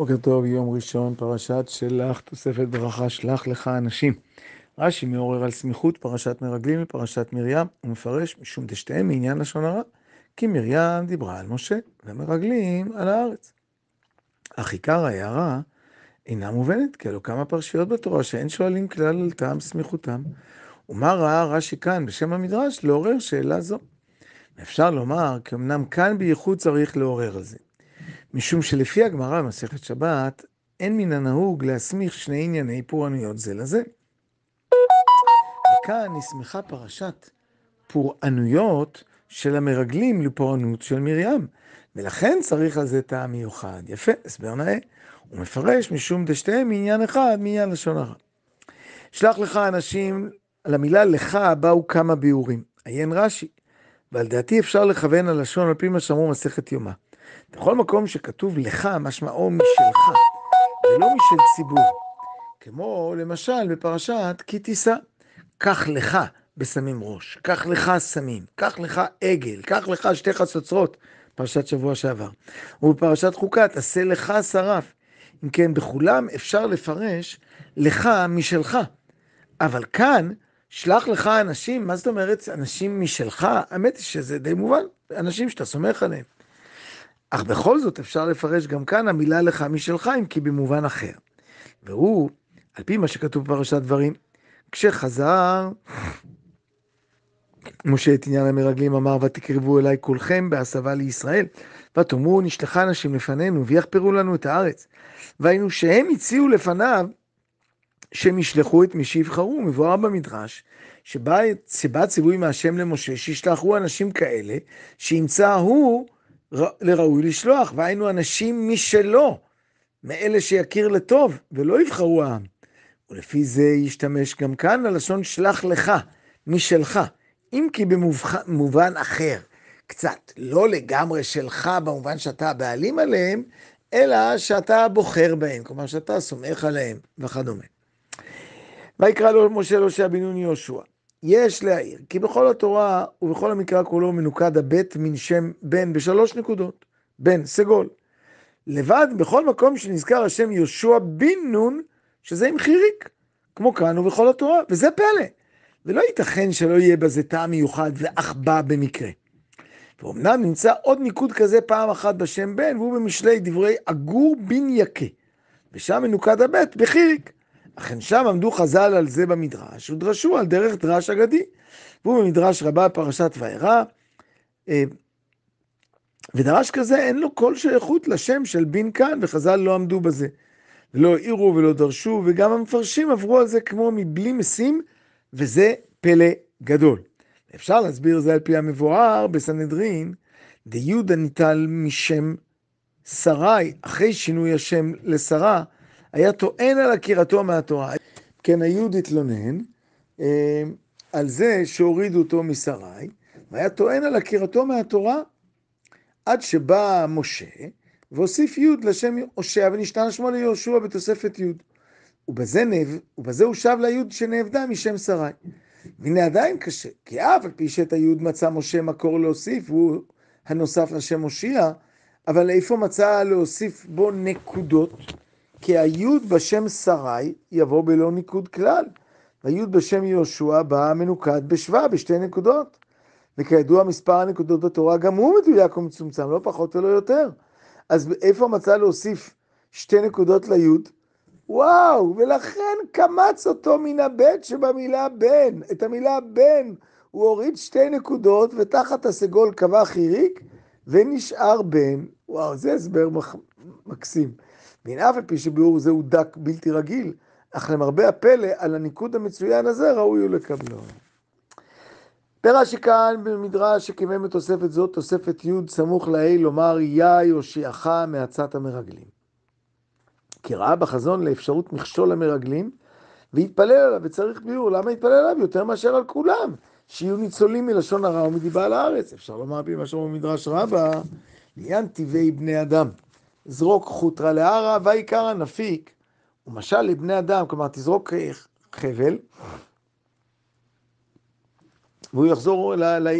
בוקר טוב, יום ראשון, פרשת שלח, תוספת ברכה, שלח לך אנשים. רש"י מעורר על סמיכות פרשת מרגלים ופרשת מרים, ומפרש משום דשתיהם מעניין לשון הרע, כי מרים דיברה על משה, ומרגלים על הארץ. אך עיקר ההערה אינה מובנת, כי אלו כמה פרשיות בתורה שאין שואלים כלל על טעם סמיכותם. ומה ראה רש"י כאן בשם המדרש לעורר שאלה זו? אפשר לומר כי אמנם כאן בייחוד צריך לעורר על זה, משום שלפי הגמרא במסכת שבת, אין מן הנהוג להסמיך שני ענייני פורענויות זה לזה. וכאן נסמכה פרשת פורענויות של המרגלים לפורענות של מרים, ולכן צריך על זה טעם מיוחד. יפה, הסבר נאה. הוא מפרש משום דשתיהם מעניין אחד, מעניין לשון הרע. שלח לך אנשים, על המילה לך באו כמה ביאורים. עיין רש"י, ועל דעתי אפשר לכוון הלשון על פי מה שאמרו מסכת יומא. בכל מקום שכתוב לך, משמעו משלך, ולא משל ציבור. כמו למשל בפרשת כי תישא, קח לך בסמים ראש, קח לך סמים, קח לך עגל, קח לך שתי חצוצרות, פרשת שבוע שעבר. ובפרשת חוקה, תעשה לך שרף. אם כן, בכולם אפשר לפרש לך משלך. אבל כאן, שלח לך אנשים, מה זאת אומרת אנשים משלך? האמת היא שזה די מובן, אנשים שאתה סומך עליהם. אך בכל זאת אפשר לפרש גם כאן המילה לך משלך, אם כי במובן אחר. והוא, על פי מה שכתוב בפרשת דברים, כשחזר, משה את עניין המרגלים אמר, ותקרבו אליי כולכם בהסבה לישראל, ותאמרו, נשלחה אנשים לפנינו, ויחפרו לנו את הארץ. והיינו שהם הציעו לפניו, שהם ישלחו את מי שיבחרו, מבואר במדרש, שבה ציווי מהשם למשה, שישלחו אנשים כאלה, שימצא הוא לראוי לשלוח, והיינו אנשים משלו, מאלה שיכיר לטוב, ולא יבחרו העם. ולפי זה ישתמש גם כאן ללשון שלח לך, משלך, אם כי במובן אחר, קצת, לא לגמרי שלך במובן שאתה הבעלים עליהם, אלא שאתה בוחר בהם, כלומר שאתה סומך עליהם וכדומה. ויקרא לו משה להושע בן נון יהושע. יש להעיר כי בכל התורה ובכל המקרא כולו מנוקד הבית מן שם בן בשלוש נקודות, בן סגול. לבד בכל מקום שנזכר השם יהושע בן נון, שזה עם חיריק, כמו כאן ובכל התורה, וזה פלא. ולא ייתכן שלא יהיה בזה טעם מיוחד ואך בא במקרה. ואומנם נמצא עוד ניקוד כזה פעם אחת בשם בן, והוא במשלי דברי עגור בן יקה. ושם מנוקד הבית בחיריק. אכן שם עמדו חז"ל על זה במדרש, ודרשו על דרך דרש אגדי. והוא במדרש רבה פרשת וירא, אה, ודרש כזה אין לו כל שייכות לשם של בין כאן, וחז"ל לא עמדו בזה. לא העירו ולא דרשו, וגם המפרשים עברו על זה כמו מבלי משים, וזה פלא גדול. אפשר להסביר זה על פי המבואר בסנהדרין, דיודה ניטל משם שרי, אחרי שינוי השם לשרה, היה טוען על עקירתו מהתורה. כן, היהוד לא התלונן אה, על זה שהורידו אותו משרי, והיה טוען על עקירתו מהתורה, עד שבא משה, והוסיף י' לשם הושע, ונשתנה שמו ליהושע בתוספת י'. ובזה, נאב, ובזה הוא שב ליוד שנאבדה משם שרי. והנה עדיין קשה, כי אף על פי שאת היוד מצא משה מקור להוסיף, הוא הנוסף לשם הושיע, אבל איפה מצא להוסיף בו נקודות? כי היוד בשם שרי יבוא בלא ניקוד כלל, והיוד בשם יהושע בא מנוקד בשבא, בשתי נקודות. וכידוע מספר הנקודות בתורה גם הוא מדויק ומצומצם, לא פחות ולא יותר. אז איפה מצא להוסיף שתי נקודות ליוד? וואו, ולכן קמץ אותו מן הבית שבמילה בן. את המילה בן הוא הוריד שתי נקודות ותחת הסגול קבע חיריק ונשאר בן. וואו, זה הסבר מח... מקסים. מן אף על פי שביאור זה הוא דק בלתי רגיל, אך למרבה הפלא, על הניקוד המצוין הזה ראוי הוא לקבלו. פרש כאן במדרש שקימם את תוספת זאת, תוספת י' סמוך לה' לומר יא יושיעך מעצת המרגלים. כי ראה בחזון לאפשרות מכשול המרגלים, והתפלל עליו, וצריך ביאור, למה התפלל עליו? יותר מאשר על כולם, שיהיו ניצולים מלשון הרע ומדיבה על הארץ. אפשר לומר על פי מה שאומר במדרש רבה, לעניין טבעי בני אדם. זרוק חוטרה להרה, והעיקר נפיק. ומשל לבני אדם, כלומר תזרוק אה, חבל, והוא יחזור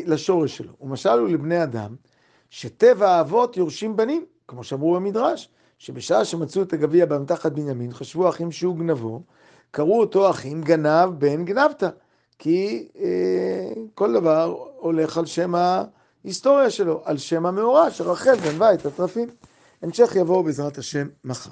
לשורש שלו. ומשל הוא לבני אדם, שטבע האבות יורשים בנים, כמו שאמרו במדרש, שבשעה שמצאו את הגביע באמתחת בנימין, חשבו האחים שהוא גנבו, קראו אותו אחים גנב בן גנבת, כי אה, כל דבר הולך על שם ההיסטוריה שלו, על שם המאורע שרחל גנבה את התרפים. המשך יבואו בעזרת השם מחר.